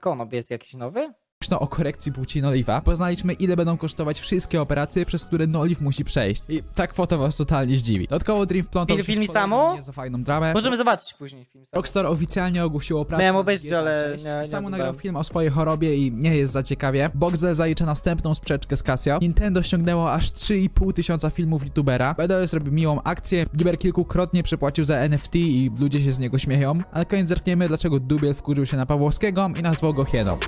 Konop jest jakiś nowy? o korekcji płci Noliwa, poznaliśmy ile będą kosztować wszystkie operacje, przez które Noliw musi przejść. I ta kwota was totalnie zdziwi. Dodatkowo Dream wplątał film, film samo? za fajną dramę. Możemy zobaczyć później film Rockstar oficjalnie ogłosił pracę. Miałem obejrzeć, ale nie, nie Samo nagrał film o swojej chorobie i nie jest za ciekawie. Boxer zalicza następną sprzeczkę z Casio. Nintendo ściągnęło aż 3,5 tysiąca filmów youtubera. BDS robi miłą akcję. Giber kilkukrotnie przepłacił za NFT i ludzie się z niego śmieją. Ale koniec zerkniemy, dlaczego Dubiel wkurzył się na Pawłowskiego i nazwał go hieną.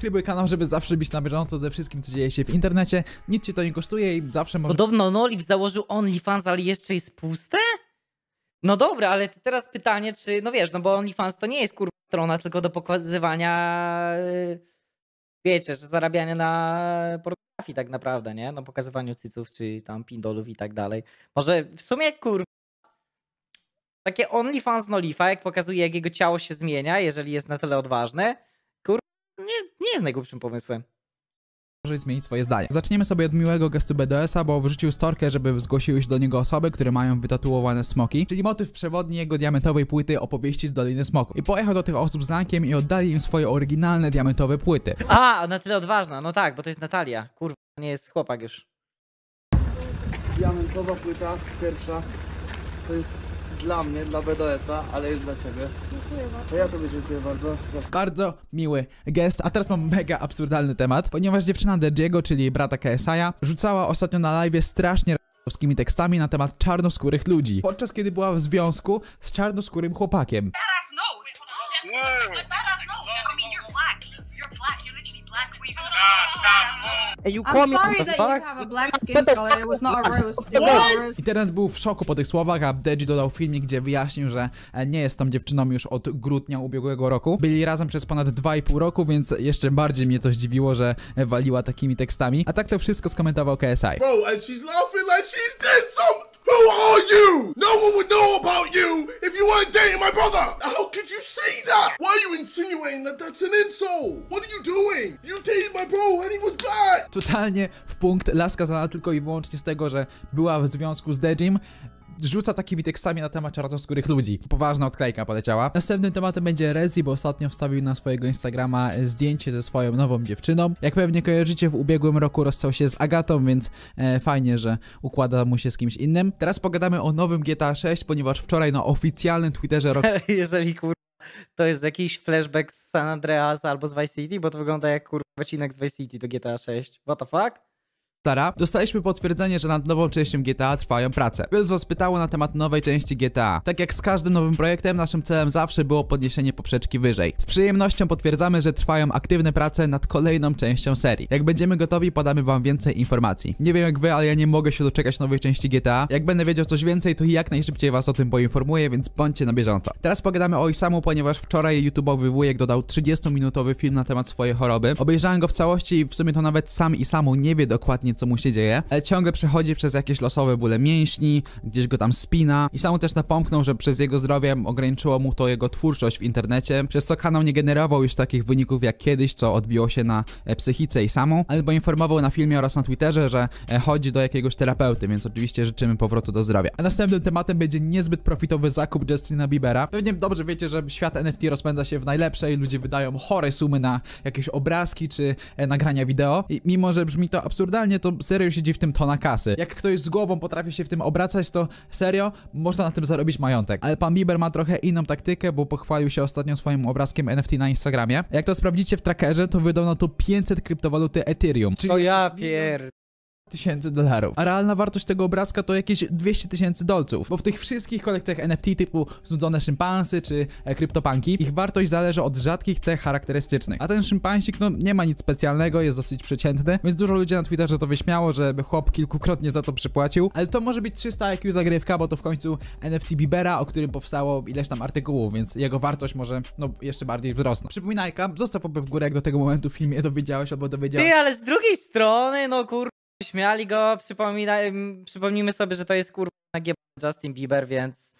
subskrybuj kanał, żeby zawsze być na bieżąco ze wszystkim, co dzieje się w internecie. Nic ci to nie kosztuje i zawsze może... Podobno Noliv założył OnlyFans, ale jeszcze jest puste? No dobra, ale teraz pytanie, czy... No wiesz, no bo OnlyFans to nie jest kurwa strona, tylko do pokazywania... Y, wiecie, że zarabiania na pornografii tak naprawdę, nie? Na pokazywaniu cyców, czy tam pindolów i tak dalej. Może w sumie kurwa takie OnlyFans Nolifa, jak pokazuje, jak jego ciało się zmienia, jeżeli jest na tyle odważne, nie, nie jest najgłupszym pomysłem Może zmienić swoje zdanie. Zaczniemy sobie od miłego gestu BDS-a, bo wyrzucił storkę, żeby zgłosiły się do niego osoby, które mają wytatuowane smoki, czyli motyw przewodni jego diamentowej płyty opowieści z Doliny Smoku. I pojechał do tych osób z znakiem i oddali im swoje oryginalne diamentowe płyty. A, na tyle odważna, no tak, bo to jest Natalia. Kurwa, nie jest chłopak już. Diamentowa płyta, pierwsza, to jest dla mnie, dla BDS-a, ale jest dla ciebie. Dziękuję bardzo. To ja tobie dziękuję bardzo. Bardzo miły gest, a teraz mam mega absurdalny temat, ponieważ dziewczyna Dejiego, czyli brata KSI'a, rzucała ostatnio na live strasznie r***owskimi tekstami na temat czarnoskórych ludzi, podczas kiedy była w związku z czarnoskórym chłopakiem. Teraz no! Teraz no! I mean you're black black. You're literally black. Were you gonna no, Hey, no, no, you call I'm me sorry that you have a black skin color. It was not a roast. It was a roast. Internet był w szoku po tych słowach, a Deji dodał filmik, gdzie wyjaśnił, że e, nie jest tą dziewczyną już od grudnia ubiegłego roku. Byli razem przez ponad 2,5 roku, więc jeszcze bardziej mnie to zdziwiło, że e, waliła takimi tekstami. A tak to wszystko skomentował KSI. Bro, and she's laughing like she's did something. Who are you? No one would know about you. My brother, how could you say that? Why are you insinuating that that's an insult? What are you doing? You dated my bro and he was Totalnie w punkt laska znana tylko i wyłącznie z tego, że była w związku z Dejim rzuca takimi tekstami na temat czarnoskórych ludzi. Poważna odklejka poleciała. Następnym tematem będzie Rezi, bo ostatnio wstawił na swojego Instagrama zdjęcie ze swoją nową dziewczyną. Jak pewnie kojarzycie, w ubiegłym roku rozstał się z Agatą, więc e, fajnie, że układa mu się z kimś innym. Teraz pogadamy o nowym GTA 6, ponieważ wczoraj na oficjalnym Twitterze Rockstar... Jeżeli kur... To jest jakiś flashback z San Andreas albo z Vice City, bo to wygląda jak kurwa odcinek z Vice City do GTA 6. What the fuck? Stara, dostaliśmy potwierdzenie, że nad nową częścią GTA trwają prace. Wielu z was pytało na temat nowej części GTA. Tak jak z każdym nowym projektem, naszym celem zawsze było podniesienie poprzeczki wyżej. Z przyjemnością potwierdzamy, że trwają aktywne prace nad kolejną częścią serii. Jak będziemy gotowi, podamy wam więcej informacji. Nie wiem jak wy, ale ja nie mogę się doczekać nowej części GTA. Jak będę wiedział coś więcej, to jak najszybciej was o tym poinformuję, więc bądźcie na bieżąco. Teraz pogadamy o Isamu, ponieważ wczoraj YouTube'owy wujek dodał 30-minutowy film na temat swojej choroby. Obejrzałem go w całości i w sumie to nawet sam Isamu nie wie dokładnie dokładnie, co mu się dzieje. Ale ciągle przechodzi przez jakieś losowe bóle mięśni, gdzieś go tam spina. I sam też napomknął, że przez jego zdrowie ograniczyło mu to jego twórczość w internecie, przez co kanał nie generował już takich wyników jak kiedyś, co odbiło się na e, psychice i samą, albo informował na filmie oraz na Twitterze, że e, chodzi do jakiegoś terapeuty, więc oczywiście życzymy powrotu do zdrowia. A następnym tematem będzie niezbyt profitowy zakup Justina Biebera. Pewnie dobrze wiecie, że świat NFT rozpędza się w najlepszej, ludzie wydają chore sumy na jakieś obrazki czy e, nagrania wideo. I mimo, że brzmi to absurdalnie, to serio siedzi w tym tona kasy. Jak ktoś z głową potrafi się w tym obracać, to serio, można na tym zarobić majątek. Ale pan Bieber ma trochę inną taktykę, bo pochwalił się ostatnio swoim obrazkiem NFT na Instagramie. Jak to sprawdzicie w trackerze, to wydano tu 500 kryptowaluty Ethereum. Czyli to ja pierd tysięcy dolarów, a realna wartość tego obrazka to jakieś 200 tysięcy dolców, bo w tych wszystkich kolekcjach NFT typu znudzone szympansy czy e, kryptopanki, ich wartość zależy od rzadkich cech charakterystycznych, a ten szympansik no nie ma nic specjalnego, jest dosyć przeciętny, więc dużo ludzi na Twitterze to wyśmiało, żeby chłop kilkukrotnie za to przypłacił, ale to może być 300 IQ zagrywka, bo to w końcu NFT Bibera, o którym powstało ileś tam artykułów, więc jego wartość może no jeszcze bardziej wzrosnąć. Przypominajka, zostaw w górę, jak do tego momentu w filmie dowiedziałeś albo dowiedziałeś. Ty, ale z drugiej strony, no kur Śmiali go, przypomnijmy sobie, że to jest kurwa Justin Bieber, więc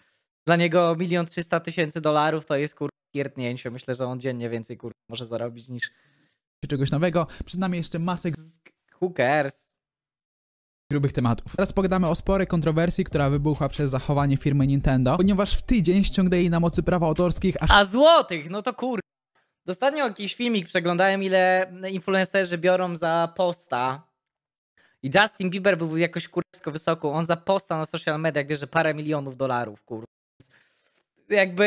dla niego milion trzysta tysięcy dolarów to jest kurwa pierdnięcie. Myślę, że on dziennie więcej kurwa może zarobić niż... Czegoś nowego. Przed nami jeszcze masę... Who cares? grubych tematów. Teraz pogadamy o sporej kontrowersji, która wybuchła przez zachowanie firmy Nintendo, ponieważ w tydzień ściągnęli na mocy praw autorskich aż... A złotych! No to kur... Dostatnio jakiś filmik przeglądałem, ile influencerzy biorą za posta i Justin Bieber był jakoś kurewsko wysoko. On za posta na social mediach bierze parę milionów dolarów, kurwa. Więc jakby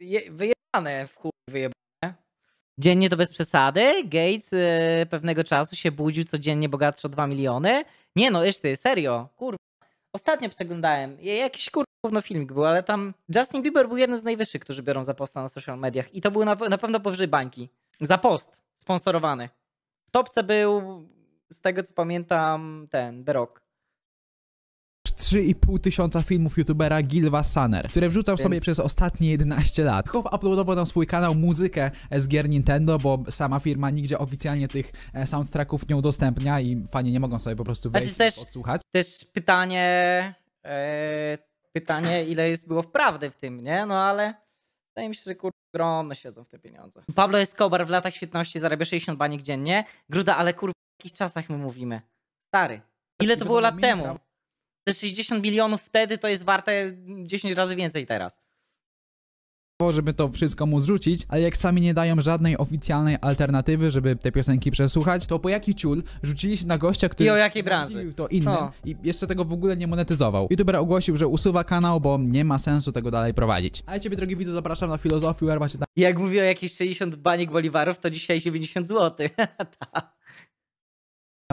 je, wyjebane w chuj wyjebane. Dziennie to bez przesady. Gates y, pewnego czasu się budził codziennie bogatszy o 2 miliony. Nie no, jeszcze ty, serio, kurwa. Ostatnio przeglądałem, jakiś kurwa filmik był, ale tam Justin Bieber był jednym z najwyższych, którzy biorą za posta na social mediach. I to był na, na pewno powyżej bańki. Za post sponsorowany. W topce był z tego co pamiętam, ten, The Rock. 3,5 tysiąca filmów youtubera Gilva Sanner, które wrzucał Więc... sobie przez ostatnie 11 lat. Chłop uploadował na swój kanał muzykę z gier Nintendo, bo sama firma nigdzie oficjalnie tych e, soundtracków nie udostępnia i fani nie mogą sobie po prostu znaczy wejść znaczy, też, odsłuchać. Też pytanie, e, pytanie ile jest było prawdy w tym, nie? No ale wydaje mi się, że kur... ogromne siedzą w te pieniądze. Pablo Escobar w latach świetności zarabia 60 baniek dziennie. Gruda, ale kurwa jakich czasach my mówimy? Stary, znaczy, ile to było lat temu? Te 60 milionów wtedy to jest warte 10 razy więcej teraz żeby to wszystko mu zrzucić, ale jak sami nie dają żadnej oficjalnej alternatywy, żeby te piosenki przesłuchać, to po jaki ciul rzucili się na gościa, który... I o jakiej branży? to innym no. i jeszcze tego w ogóle nie monetyzował. YouTuber ogłosił, że usuwa kanał, bo nie ma sensu tego dalej prowadzić. A ja ciebie, drogi widzu, zapraszam na filozofię, właśnie tam... Jak mówię o jakieś 60 banik boliwarów, to dzisiaj 90 zł.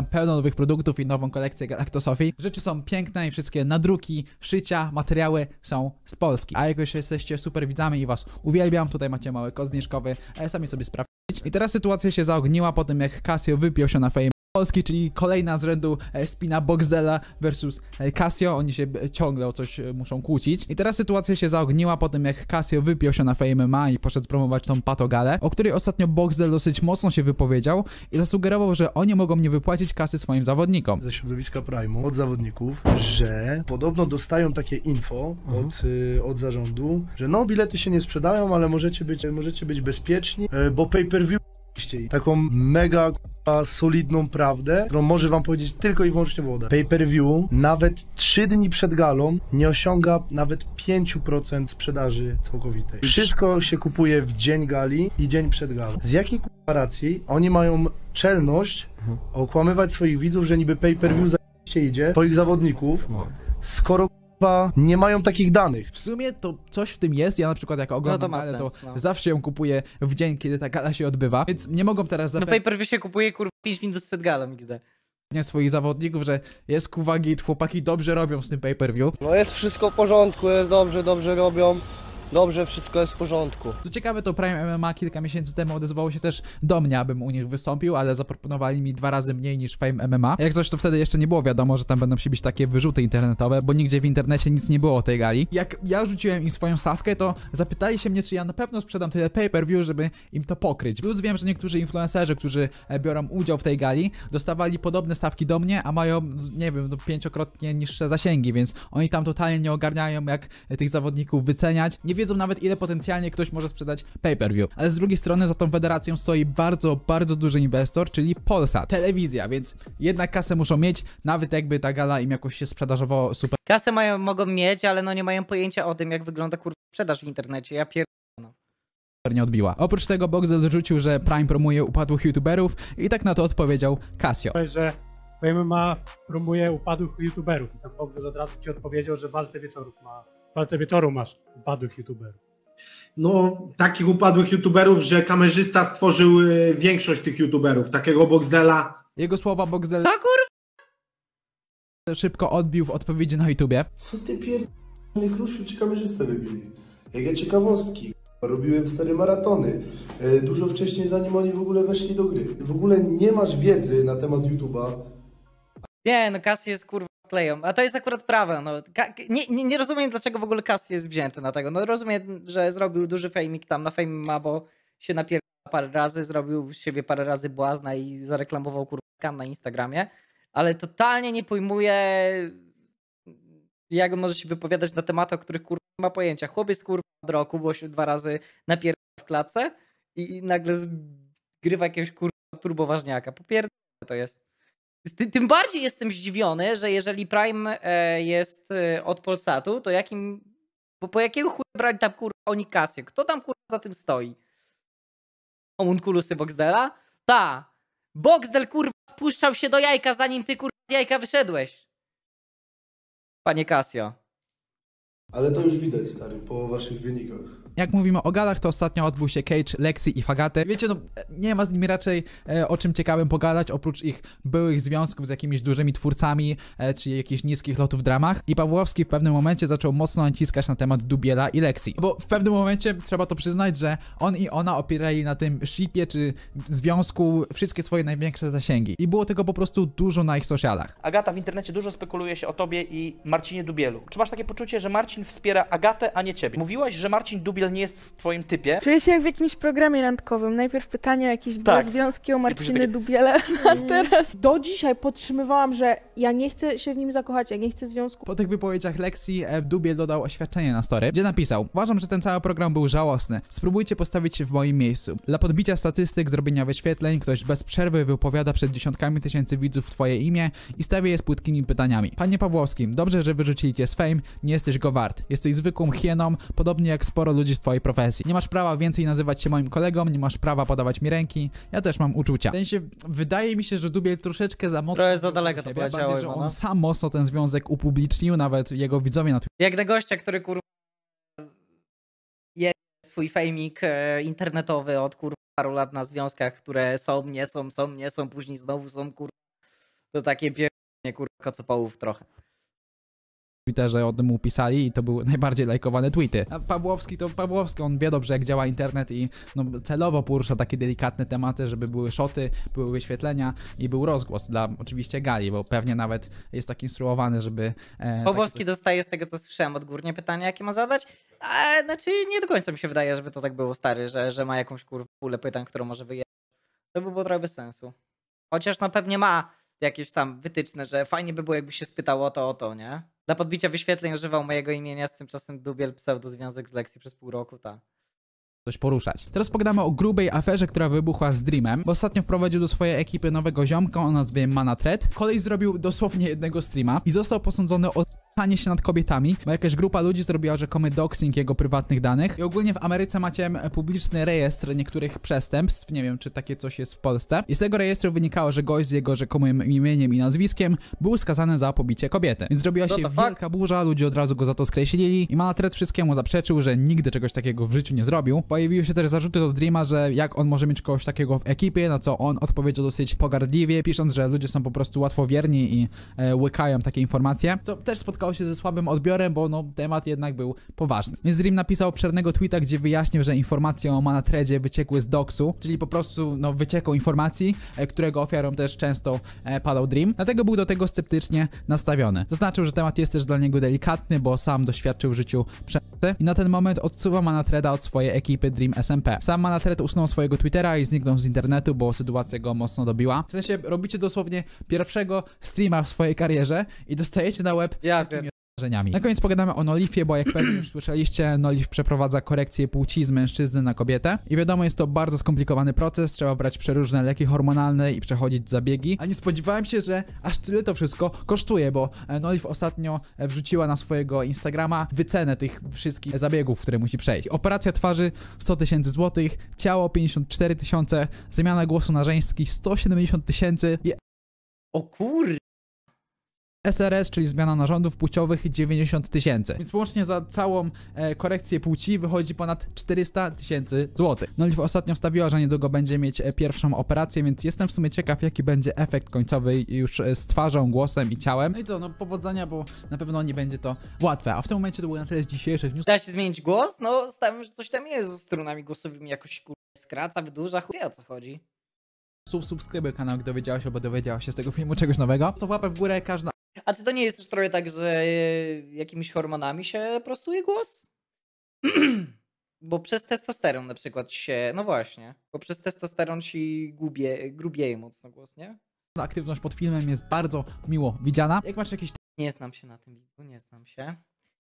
pełno nowych produktów i nową kolekcję Galactosowi. Rzeczy są piękne i wszystkie nadruki, szycia, materiały są z Polski. A jak już jesteście super widzami i was uwielbiam, tutaj macie mały kod zniżkowy, sami sobie sprawdźcie. I teraz sytuacja się zaogniła po tym, jak Casio wypiął się na Fame Polski, czyli kolejna z rzędu e, spina Boxdela versus e, Casio. Oni się e, ciągle o coś muszą kłócić. I teraz sytuacja się zaogniła po tym, jak Casio wypiął się na Fame MMA i poszedł promować tą patogalę, o której ostatnio Boxdel dosyć mocno się wypowiedział i zasugerował, że oni mogą nie wypłacić kasy swoim zawodnikom. Ze środowiska Prime'u, od zawodników, że podobno dostają takie info mhm. od, y, od zarządu, że no, bilety się nie sprzedają, ale możecie być, możecie być bezpieczni, y, bo pay-per-view Taką mega solidną prawdę, którą może wam powiedzieć tylko i wyłącznie woda. Pay per view nawet 3 dni przed galą nie osiąga nawet 5% sprzedaży całkowitej. Wszystko się kupuje w dzień gali i dzień przed galą. Z jakiej k***a racji oni mają czelność mhm. okłamywać swoich widzów, że niby pay per view za idzie po ich zawodników, no. skoro nie mają takich danych. W sumie to coś w tym jest, ja na przykład jak oglądam no to, galę, to no. zawsze ją kupuję w dzień, kiedy ta gala się odbywa, więc nie mogą teraz no zapewnić... No pay-per-view się kupuje kurwa 5 minut przed galą XD swoich zawodników, że jest uwagi, chłopaki dobrze robią z tym pay-per-view. No jest wszystko w porządku, jest dobrze, dobrze robią. Dobrze, wszystko jest w porządku. Co ciekawe, to Prime MMA kilka miesięcy temu odezwało się też do mnie, abym u nich wystąpił, ale zaproponowali mi dwa razy mniej niż Fame MMA. Jak coś, to wtedy jeszcze nie było wiadomo, że tam będą się bić takie wyrzuty internetowe, bo nigdzie w internecie nic nie było o tej gali. Jak ja rzuciłem im swoją stawkę, to zapytali się mnie, czy ja na pewno sprzedam tyle pay-per-view, żeby im to pokryć. Plus wiem, że niektórzy influencerzy, którzy e, biorą udział w tej gali, dostawali podobne stawki do mnie, a mają, nie wiem, no, pięciokrotnie niższe zasięgi, więc oni tam totalnie nie ogarniają, jak e, tych zawodników wyceniać. Nie wiedzą nawet ile potencjalnie ktoś może sprzedać pay-per-view. Ale z drugiej strony za tą federacją stoi bardzo, bardzo duży inwestor, czyli Polsa telewizja, więc jednak kasę muszą mieć, nawet jakby ta gala im jakoś się sprzedażowała super. Kasę mają, mogą mieć, ale no nie mają pojęcia o tym, jak wygląda kurwa sprzedaż w internecie. Ja pier no. nie odbiła. Oprócz tego Boxel rzucił, że Prime promuje upadłych youtuberów i tak na to odpowiedział Casio. Że Fame ma promuje upadłych youtuberów i tam Boxel od razu ci odpowiedział, że walce wieczorów ma palce wieczoru masz upadłych youtuberów. No, takich upadłych youtuberów, że kamerzysta stworzył y, większość tych youtuberów. Takiego Boxdela. Jego słowa Boxdel Co kur... szybko odbił w odpowiedzi na YouTubie. Co ty pierdolony kruszy czy kamerzystę wybili? Jakie ciekawostki. Robiłem stare maratony. E, dużo wcześniej, zanim oni w ogóle weszli do gry. W ogóle nie masz wiedzy na temat YouTube'a. Nie, no Kas jest kurwa kleją. A to jest akurat prawa. No. Nie, nie, nie, rozumiem, dlaczego w ogóle Kas jest wzięty na tego. No rozumiem, że zrobił duży fejmik tam na fejmie ma, bo się napiera parę razy, zrobił siebie parę razy błazna i zareklamował kurwa na Instagramie, ale totalnie nie pojmuję jak on może się wypowiadać na tematy, o których kurwa nie ma pojęcia. Chłopiec kurwa od roku, bo się dwa razy napierdala w klatce i, i nagle zgrywa jakiegoś kurwa turboważniaka. Popierdolę to jest. Tym bardziej jestem zdziwiony, że jeżeli Prime e, jest e, od Polsatu, to jakim. Bo po jakiego chuja brali tam kurwa oni kasję? Kto tam kurwa za tym stoi? Homunculusy Boxdela? Ta! Boxdel kurwa spuszczał się do jajka, zanim ty kurwa z jajka wyszedłeś. Panie Casio. Ale to już widać, stary, po waszych wynikach jak mówimy o galach, to ostatnio odbył się Cage, Lexi i Fagate. Wiecie, no nie ma z nimi raczej e, o czym ciekawym pogadać, oprócz ich byłych związków z jakimiś dużymi twórcami, e, czy jakichś niskich lotów w dramach. I Pawłowski w pewnym momencie zaczął mocno naciskać na temat Dubiela i Lexi. Bo w pewnym momencie trzeba to przyznać, że on i ona opierali na tym shipie, czy związku wszystkie swoje największe zasięgi. I było tego po prostu dużo na ich socialach. Agata, w internecie dużo spekuluje się o tobie i Marcinie Dubielu. Czy masz takie poczucie, że Marcin wspiera Agatę, a nie ciebie? Mówiłaś, że Marcin Dubiel nie jest w twoim typie. Czuję się jak w jakimś programie randkowym. Najpierw pytanie o jakieś tak. związki o Marciny takie... Dubiele, a mm. teraz... Do dzisiaj podtrzymywałam, że ja nie chcę się w nim zakochać, ja nie chcę związku. Po tych wypowiedziach lekcji e, Dubiel dodał oświadczenie na story, gdzie napisał Uważam, że ten cały program był żałosny. Spróbujcie postawić się w moim miejscu. Dla podbicia statystyk, zrobienia wyświetleń, ktoś bez przerwy wypowiada przed dziesiątkami tysięcy widzów twoje imię i stawia je z płytkimi pytaniami. Panie Pawłowski, dobrze, że wyrzucili cię z fame, nie jesteś go wart. Jesteś zwykłą hieną, podobnie jak sporo ludzi w twojej profesji. Nie masz prawa więcej nazywać się moim kolegą, nie masz prawa podawać mi ręki. Ja też mam uczucia. W sensie, wydaje mi się, że Dubiel troszeczkę za mocno... To jest za daleko to powiedziałem. Bardziej, że on no. sam mocno ten związek upublicznił, nawet jego widzowie na Twitterze. Jak do gościa, który kurwa je swój fejmik e, internetowy od kurwa paru lat na związkach, które są, nie są, są, nie są, później znowu są kurwa. To takie pierdolenie kurwa połów trochę. Twitterze o tym pisali i to były najbardziej lajkowane tweety. A Pawłowski to Pawłowski, on wie dobrze jak działa internet i no, celowo porusza takie delikatne tematy, żeby były szoty, były wyświetlenia i był rozgłos dla oczywiście gali, bo pewnie nawet jest tak instruowany, żeby... E, tak- Pawłowski dostaje z tego co słyszałem górnie pytania jakie ma zadać, a znaczy nie do końca mi się wydaje, żeby to tak było stary, że, że ma jakąś kurwę pulę pytań, którą może wyjechać. To by było trochę bez sensu. Chociaż no pewnie ma jakieś tam wytyczne, że fajnie by było jakby się spytało o to, o to, nie? Dla podbicia wyświetleń używał mojego imienia, z tymczasem dubiel związek z Lexi przez pół roku, ta coś poruszać. Teraz pogadamy o grubej aferze, która wybuchła z Dreamem, bo ostatnio wprowadził do swojej ekipy nowego ziomka o nazwie Mana Thread. Kolej zrobił dosłownie jednego streama i został posądzony o tanie się nad kobietami, bo jakaś grupa ludzi zrobiła rzekomy doxing jego prywatnych danych. I ogólnie w Ameryce macie publiczny rejestr niektórych przestępstw, nie wiem czy takie coś jest w Polsce. I z tego rejestru wynikało, że gość z jego rzekomym imieniem i nazwiskiem był skazany za pobicie kobiety. Więc zrobiła no się wielka burza, ludzie od razu go za to skreślili i Malatret wszystkiemu zaprzeczył, że nigdy czegoś takiego w życiu nie zrobił. Pojawiły się też zarzuty do Dreama, że jak on może mieć kogoś takiego w ekipie, na co on odpowiedział dosyć pogardliwie, pisząc, że ludzie są po prostu łatwowierni i e, łykają takie informacje. Co też spotkało spotkał się ze słabym odbiorem, bo no, temat jednak był poważny. Więc Dream napisał obszernego tweeta, gdzie wyjaśnił, że informacje o Manatredzie wyciekły z doksu, czyli po prostu no, wycieką informacji, e, którego ofiarą też często e, padał Dream. Dlatego był do tego sceptycznie nastawiony. Zaznaczył, że temat jest też dla niego delikatny, bo sam doświadczył w życiu przemocy i na ten moment odsuwa Manatreda od swojej ekipy Dream SMP. Sam Manatred usunął swojego Twittera i zniknął z internetu, bo sytuacja go mocno dobiła. W sensie robicie dosłownie pierwszego streama w swojej karierze i dostajecie na web ja, na koniec pogadamy o Nolifie, bo jak pewnie już słyszeliście, Nolif przeprowadza korekcję płci z mężczyzny na kobietę. I wiadomo, jest to bardzo skomplikowany proces, trzeba brać przeróżne leki hormonalne i przechodzić zabiegi. A nie spodziewałem się, że aż tyle to wszystko kosztuje, bo e, Nolif ostatnio e, wrzuciła na swojego Instagrama wycenę tych wszystkich zabiegów, które musi przejść. Operacja twarzy 100 tysięcy złotych, ciało 54 tysiące, zmiana głosu na żeński 170 tysięcy. O kur... SRS, czyli zmiana narządów płciowych 90 tysięcy. Więc łącznie za całą e, korekcję płci wychodzi ponad 400 tysięcy złotych. No Liv ostatnio wstawiła, że niedługo będzie mieć e, pierwszą operację, więc jestem w sumie ciekaw, jaki będzie efekt końcowy już e, z twarzą, głosem i ciałem. No i co, no powodzenia, bo na pewno nie będzie to łatwe. A w tym momencie to było na tyle z dzisiejszych news. Da się zmienić głos? No, stawiam, że coś tam jest ze strunami głosowymi, jakoś kur... skraca, wydłuża, chuj o co chodzi sub, subskrybuj kanał, gdy dowiedziała się, bo dowiedziała się z tego filmu czegoś nowego. To łapę w górę, każda a czy to nie jest też trochę tak, że e, jakimiś hormonami się prostuje głos? bo przez testosteron na przykład się, no właśnie, bo przez testosteron ci grubie, grubieje mocno głos, nie? Aktywność pod filmem jest bardzo miło widziana. Jak masz jakieś... Nie znam się na tym, nie znam się.